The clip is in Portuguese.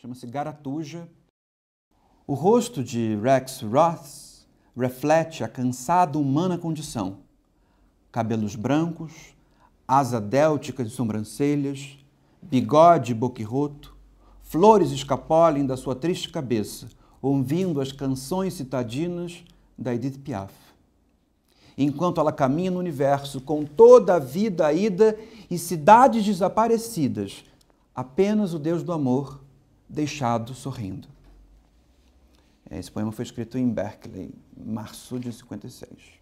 chama-se Garatuja. O rosto de Rex Ross reflete a cansada humana condição. Cabelos brancos, asa déltica de sobrancelhas, bigode boquirroto, flores escapolem da sua triste cabeça, ouvindo as canções citadinas da Edith Piaf. Enquanto ela caminha no universo com toda a vida ida e cidades desaparecidas, apenas o Deus do amor deixado sorrindo. Esse poema foi escrito em Berkeley, março de 1956.